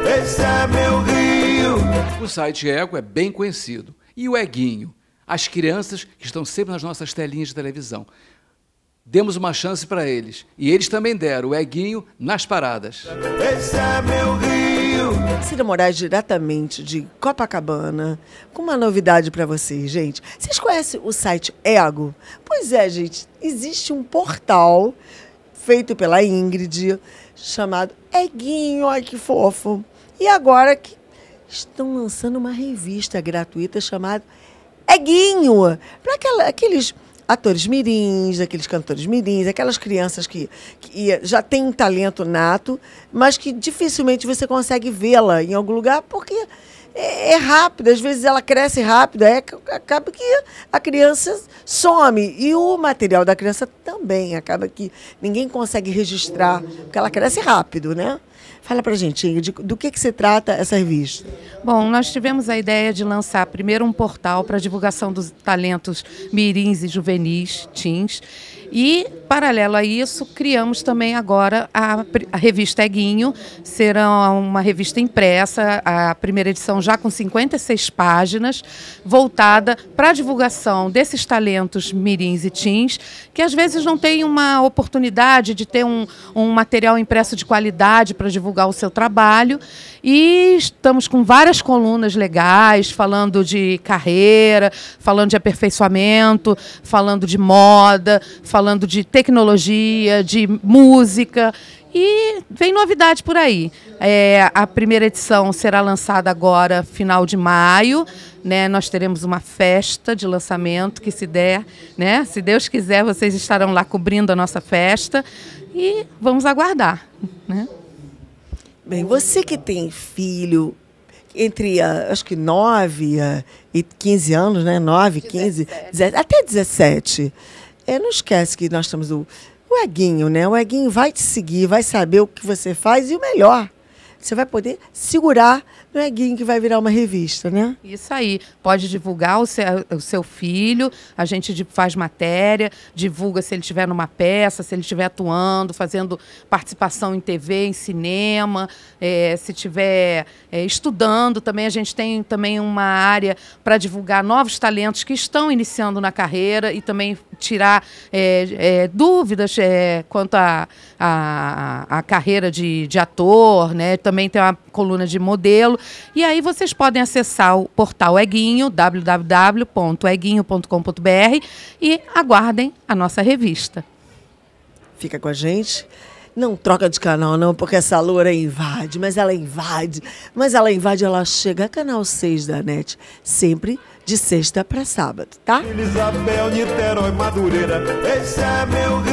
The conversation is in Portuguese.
Esse é meu rio. O site Ego é bem conhecido. E o Eguinho? As crianças que estão sempre nas nossas telinhas de televisão. Demos uma chance para eles. E eles também deram o Eguinho nas paradas. Esse é meu rio. Cida Moraes, diretamente de Copacabana, com uma novidade para vocês, gente. Vocês conhecem o site Ego? Pois é, gente. Existe um portal feito pela Ingrid, chamado Eguinho, ai que fofo. E agora que estão lançando uma revista gratuita chamada Eguinho, para aqueles atores mirins, aqueles cantores mirins, aquelas crianças que, que já têm um talento nato, mas que dificilmente você consegue vê-la em algum lugar porque é, é rápido, às vezes ela cresce rápido, é, acaba que a criança some. E o material da criança também acaba que ninguém consegue registrar, porque ela cresce rápido, né? Fala para a gente, do que, que se trata essa revista? Bom, nós tivemos a ideia de lançar primeiro um portal para divulgação dos talentos mirins e juvenis, teens, e, paralelo a isso, criamos também agora a, a, revista Eguinho, será uma revista impressa, a primeira edição já com 56 páginas, voltada para a divulgação desses talentos mirins e teens, que às vezes não tem uma oportunidade de ter um, um material impresso de qualidade para divulgar o seu trabalho. E estamos com várias colunas legais, falando de carreira, falando de aperfeiçoamento, falando de moda, falando de tecnologia, de música. E vem novidade por aí. É, a primeira edição será lançada agora, final de maio. Né? Nós teremos uma festa de lançamento que se der, né? Se Deus quiser, vocês estarão lá cobrindo a nossa festa e vamos aguardar. Né? Bem, você que tem filho entre, ah, acho que 9 ah, e 15 anos, né? 9, 15, 17. até 17. É, não esquece que nós temos o, o Eguinho, né? O Eguinho vai te seguir, vai saber o que você faz e o melhor você vai poder segurar, não é que vai virar uma revista, né? Isso aí. Pode divulgar o seu, o seu filho, a gente faz matéria, divulga se ele estiver numa peça, se ele estiver atuando, fazendo participação em TV, em cinema, é, se estiver é, estudando também. A gente tem também uma área para divulgar novos talentos que estão iniciando na carreira e também tirar é, é dúvidas é, quanto à a, a, a, carreira de, de ator, né? também tem uma coluna de modelo. E aí vocês podem acessar o portal Eguinho, www.eguinho.com.br e aguardem a nossa revista. Fica com a gente. Não troca de canal, não, porque essa loura invade, mas ela invade, mas ela invade, ela chega. Canal 6 da NET, sempre de sexta para sábado, tá? Isabel, Niterói, Madureira, esse é meu